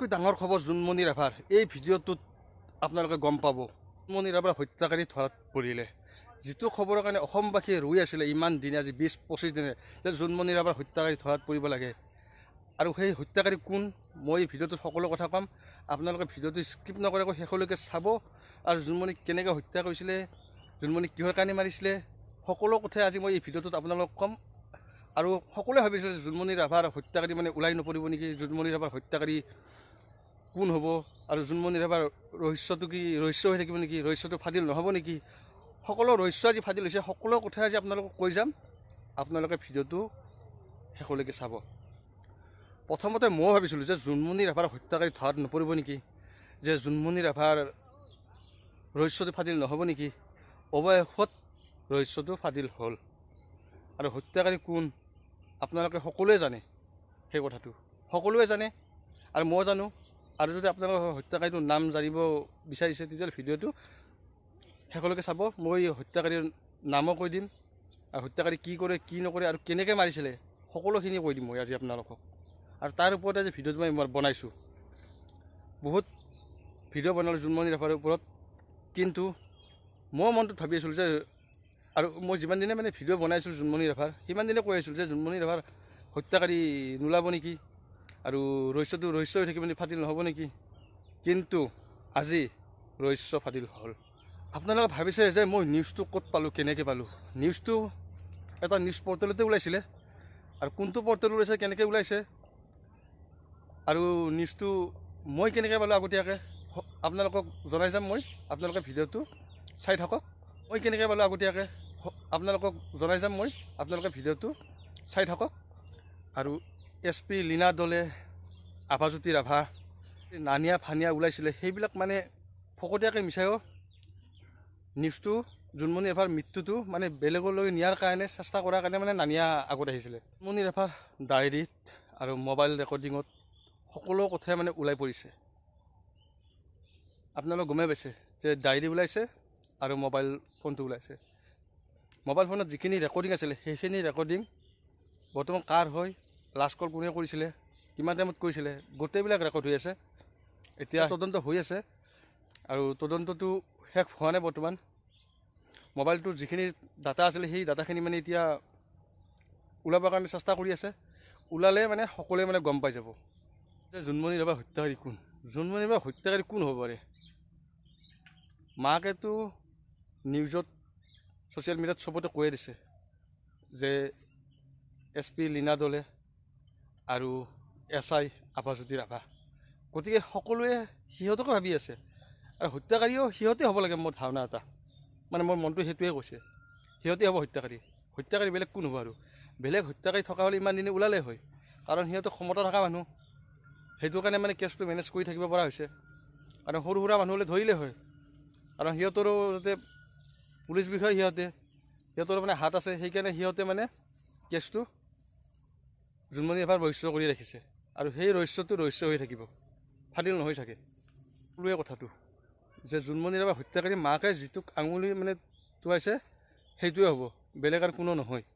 আটাইতকৈ ডাঙৰ খবৰ জোনমণি ৰাভাৰ এই ভিডিঅ'টোত আপোনালোকে গম পাব জোনমণি ৰাভাৰ হত্যাকাৰী ধৰাত পৰিলে যিটো খবৰৰ কাৰণে অসমবাসীয়ে ৰৈ আছিলে ইমান দিনে আজি বিছ পঁচিছ দিনে যে জোনমণি ৰাভাৰ হত্যাকাৰী ধৰাত পৰিব লাগে আৰু সেই হত্যাকাৰী কোন মই ভিডিঅ'টোত সকলো কথা ক'ম আপোনালোকে ভিডিঅ'টো স্কিপ নকৰাকৈ শেষলৈকে চাব আৰু জোনমণিক কেনেকৈ হত্যা কৰিছিলে জোনমণি কিহৰ কাৰণে মাৰিছিলে সকলো কথাই আজি মই এই ভিডিঅ'টোত আপোনালোকক ক'ম আৰু সকলোৱে ভাবিছিলে যে জোনমণি ৰাভাৰ হত্যাকাৰী মানে ওলাই নপৰিব নেকি জোনমণি ৰাভাৰ হত্যাকাৰী কোন হ'ব আৰু জোনমনিৰ এবাৰ ৰহস্যটো কি ৰহস্য হৈ থাকিব নেকি ৰহস্যটো ফাদিল নহ'ব নেকি সকলো ৰহস্য আজি ফাদিল হৈছে সকলো কথা আজি আপোনালোকক কৈ যাম আপোনালোকে ভিডিঅ'টো শেষলৈকে চাব প্ৰথমতে মই ভাবিছিলোঁ যে জোনমণি ৰাভাৰ হত্যাকাৰী ধৰাত নপৰিব নেকি যে জোনমণি ৰাভাৰ ৰহস্যটো ফাদিল নহ'ব নেকি অৱশেষত ৰহস্যটো ফাদিল হ'ল আৰু হত্যাকাৰী কোন আপোনালোকে সকলোৱে জানে সেই কথাটো সকলোৱে জানে আৰু মই জানো আৰু যদি আপোনালোকে হত্যাকাৰীটোৰ নাম জানিব বিচাৰিছে তেতিয়াহ'লে ভিডিঅ'টো শেষলৈকে চাব মই হত্যাকাৰীৰ নামো কৈ দিম আৰু হত্যাকাৰী কি কৰে কি নকৰে আৰু কেনেকৈ মাৰিছিলে সকলোখিনি কৈ দিম মই আজি আপোনালোকক আৰু তাৰ ওপৰতে আজি ভিডিঅ'টো মই বনাইছোঁ বহুত ভিডিঅ' বনালোঁ জোনমণি ৰাভাৰ ওপৰত কিন্তু মই মনটোত ভাবি আছিলোঁ যে আৰু মই যিমান দিনে মানে ভিডিঅ' বনাইছিলোঁ জোনমণি ৰাভাৰ সিমান দিনে কৈ আছিলোঁ যে জোনমণি ৰাভাৰ হত্যাকাৰী নোলাব নেকি আৰু ৰহস্যটো ৰহস্য হৈ থাকিব নেকি ফাটিল নহ'ব নেকি কিন্তু আজি ৰহস্য ফাটিল হ'ল আপোনালোকে ভাবিছে যে মই নিউজটো ক'ত পালোঁ কেনেকৈ পালোঁ নিউজটো এটা নিউজ পৰ্টেলতে ওলাইছিলে আৰু কোনটো পৰ্টেল ওলাইছে কেনেকৈ ওলাইছে আৰু নিউজটো মই কেনেকৈ পালোঁ আগতীয়াকৈ আপোনালোকক জনাই যাম মই আপোনালোকে ভিডিঅ'টো চাই থাকক মই কেনেকৈ পালোঁ আগতীয়াকৈ আপোনালোকক জনাই যাম মই আপোনালোকে ভিডিঅ'টো চাই থাকক আৰু এছ পি লীনা দলে আভাজ্যোতি ৰাভা নানিয়া ফানিয়া ওলাইছিলে সেইবিলাক মানে ফকটীয়াকৈ মিছায়ো নিউজটো জোনমণি ৰাভাৰ মৃত্যুটো মানে বেলেগলৈ নিয়াৰ কাৰণে চেষ্টা কৰাৰ কাৰণে মানে নানিয়া আগত আহিছিলে জোনমণি ৰাভাৰ ডায়েৰীত আৰু মোবাইল ৰেকৰ্ডিঙত সকলো কথাই মানে ওলাই পৰিছে আপোনালোকে গমেই পাইছে যে ডায়েৰী ওলাইছে আৰু মোবাইল ফোনটো ওলাইছে মোবাইল ফোনত যিখিনি ৰেকৰ্ডিং আছিলে সেইখিনি ৰেকৰ্ডিং বৰ্তমান কাৰ হয় লাষ্ট কল কোনে কৰিছিলে কিমান টাইমত কৰিছিলে গোটেইবিলাক ৰেকৰ্ড হৈ আছে এতিয়া তদন্ত হৈ আছে আৰু তদন্তটো শেষ হোৱা নাই বৰ্তমান মোবাইলটোৰ যিখিনি ডাটা আছিলে সেই ডাটাখিনি মানে এতিয়া ওলাবৰ কাৰণে চেষ্টা কৰি আছে ওলালে মানে সকলোৱে মানে গম পাই যাব যে জোনমণি ৰবা হত্যাকাৰী কোন জোনমণি ৰবা হত্যাকাৰী কোন হ'ব পাৰে মাকেতো নিউজত ছ'চিয়েল মিডিয়াত চবতে কৈয়ে দিছে যে এছ পি লীনা দলে আৰু এছ আই আভাজ্যোতি ৰাভা গতিকে সকলোৱে সিহঁতকো ভাবি আছে আৰু হত্যাকাৰীও সিহঁতে হ'ব লাগে মোৰ ধাৰণা এটা মানে মোৰ মনটোৱে সেইটোৱে কৈছে সিহঁতে হ'ব হত্যাকাৰী হত্যাকাৰী বেলেগ কোন হ'ব আৰু বেলেগ হত্যাকাৰী থকা হ'লে ইমান দিনে ওলালে হয় কাৰণ সিহঁতক ক্ষমতা থকা মানুহ সেইটো কাৰণে মানে কেছটো মেনেজ কৰি থাকিব পৰা হৈছে কাৰণ সৰু সুৰা মানুহলৈ ধৰিলে হয় কাৰণ সিহঁতৰো যাতে পুলিচ বিষয় সিহঁতে সিহঁতৰ মানে হাত আছে সেইকাৰণে সিহঁতে মানে কেছটো জোনমণি এবাৰ ৰহস্য কৰি ৰাখিছে আৰু সেই ৰহস্যটো ৰহস্য হৈ থাকিব ফাটিল নহয় থাকে লোৱে কথাটো যে জোনমণিৰ বা হত্যাকাৰী মাকে যিটোক আঙুলি মানে টোৱাইছে সেইটোৱে হ'ব বেলেগ আৰু কোনো নহয়